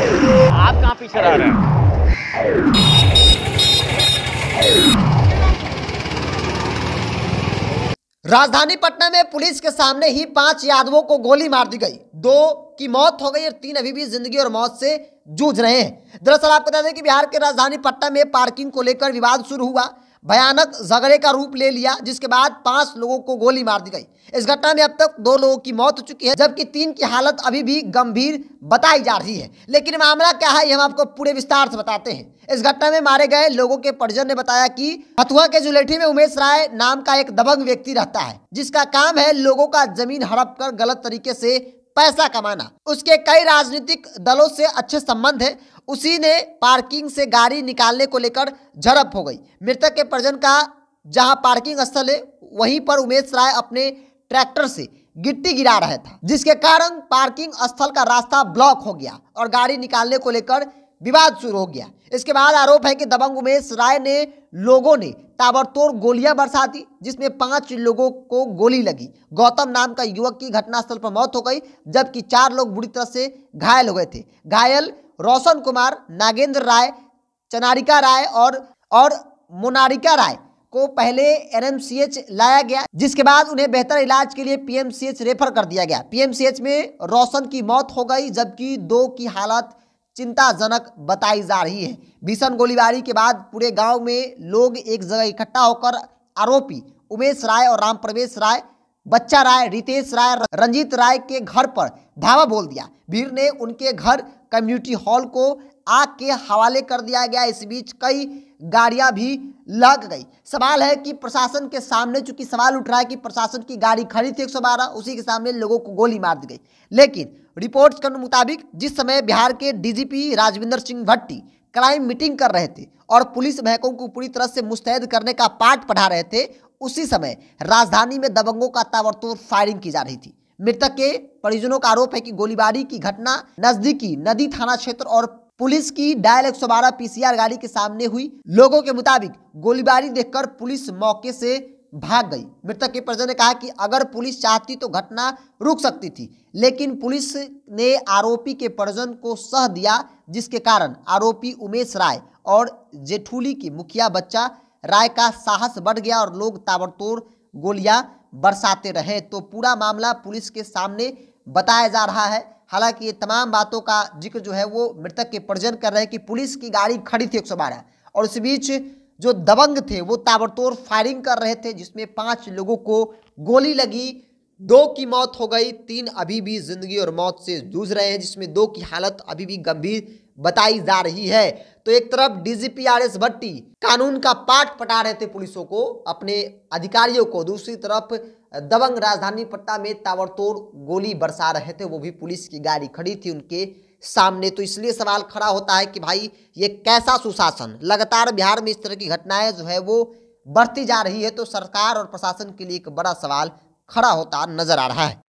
आप कहाँ पीछे आ रहे हैं राजधानी पटना में पुलिस के सामने ही पांच यादवों को गोली मार दी गई दो की मौत हो गई और तीन अभी भी जिंदगी और मौत से जूझ रहे हैं दरअसल आपको बता दें कि बिहार के राजधानी पटना में पार्किंग को लेकर विवाद शुरू हुआ भयानक झगड़े का रूप ले लिया जिसके बाद पांच लोगों को गोली मार दी गई इस घटना में अब तक दो लोगों की मौत हो चुकी है जबकि तीन की हालत अभी भी गंभीर बताई जा रही है लेकिन मामला क्या है ये हम आपको पूरे विस्तार से बताते हैं इस घटना में मारे गए लोगों के परिजन ने बताया कि हथुआ के जुलेठी में उमेश राय नाम का एक दबंग व्यक्ति रहता है जिसका काम है लोगों का जमीन हड़प कर गलत तरीके से पैसा कमाना उसके कई राजनीतिक दलों से अच्छे संबंध है उसी ने पार्किंग से गाड़ी निकालने को लेकर झड़प हो गई मृतक के परिजन का जहां पार्किंग स्थल है वहीं पर उमेश राय अपने ट्रैक्टर से गिट्टी गिरा रहा था जिसके कारण पार्किंग स्थल का रास्ता ब्लॉक हो गया और गाड़ी निकालने को लेकर विवाद शुरू हो गया इसके बाद आरोप है कि दबंग उमेश राय ने लोगों ने ताबड़तोड़ गोलियां बरसा दी जिसमें पांच लोगों को गोली लगी गौतम नाम का युवक की घटनास्थल पर मौत हो गई जबकि चार लोग बुरी तरह से घायल हो गए थे घायल रोशन कुमार नागेंद्र राय चनारिका राय और और मोनारिका राय को पहले एनएमसीएच लाया गया जिसके बाद उन्हें बेहतर इलाज के लिए पीएमसीएच रेफर कर दिया गया पीएमसीएच में रोशन की मौत हो गई जबकि दो की हालत चिंताजनक बताई जा रही है भीषण गोलीबारी के बाद पूरे गांव में लोग एक जगह इकट्ठा होकर आरोपी उमेश राय और राम प्रवेश राय बच्चा राय रितेश राय रंजीत राय के घर पर धावा बोल दिया भीड़ ने उनके घर कम्युनिटी हॉल को आग के हवाले कर दिया गया इस बीच कई गाड़ियां भी लग गई सवाल है कि प्रशासन के सामने चूंकि सवाल उठ रहा है कि प्रशासन की गाड़ी खड़ी थी एक उसी के सामने लोगों को गोली मार दी गई लेकिन रिपोर्ट्स के मुताबिक जिस समय बिहार के DGP Rajvinder Singh Bhatti crime meeting कर रहे थे और पुलिस महकों को पूरी तरह से मुस्तैद करने का पाठ पढ़ा रहे थे उसी समय राजधानी में दबंगों का ताबड़तोड़ फायरिंग की जा रही थी मृतक के परिजनों का आरोप है कि गोलीबारी की घटना नजदीकी नदी थाना क्षेत्र और पुलिस की डायल एक पीसीआर गाड़ी के सामने हुई लोगों के मुताबिक गोलीबारी देखकर पुलिस मौके से भाग गई मृतक के परिजन ने कहा कि अगर पुलिस चाहती तो घटना रुक सकती थी लेकिन पुलिस ने आरोपी के परिजन को सह दिया जिसके कारण आरोपी उमेश राय और जेठूली की मुखिया बच्चा राय का साहस बढ़ गया और लोग ताबड़तोड़ गोलियां बरसाते रहे तो पूरा मामला पुलिस के सामने बताया जा रहा है हालांकि ये तमाम बातों का जिक्र जो है वो मृतक के परिजन कर रहे हैं कि पुलिस की गाड़ी खड़ी थी एक और इस बीच जो दबंग थे वो ताबड़तोड़ फायरिंग कर रहे थे जिसमें पांच लोगों को गोली लगी दो की मौत हो गई तीन अभी भी जिंदगी और मौत से जूझ रहे हैं जिसमें दो की हालत अभी भी गंभीर बताई जा रही है तो एक तरफ डीजीपी आर एस भट्टी कानून का पाठ पटा रहे थे पुलिसों को अपने अधिकारियों को दूसरी तरफ दबंग राजधानी पटना में ताबड़तोड़ गोली बरसा रहे थे वो भी पुलिस की गाड़ी खड़ी थी उनके सामने तो इसलिए सवाल खड़ा होता है कि भाई ये कैसा सुशासन लगातार बिहार में इस तरह की घटनाएं जो है वो बढ़ती जा रही है तो सरकार और प्रशासन के लिए एक बड़ा सवाल खड़ा होता नजर आ रहा है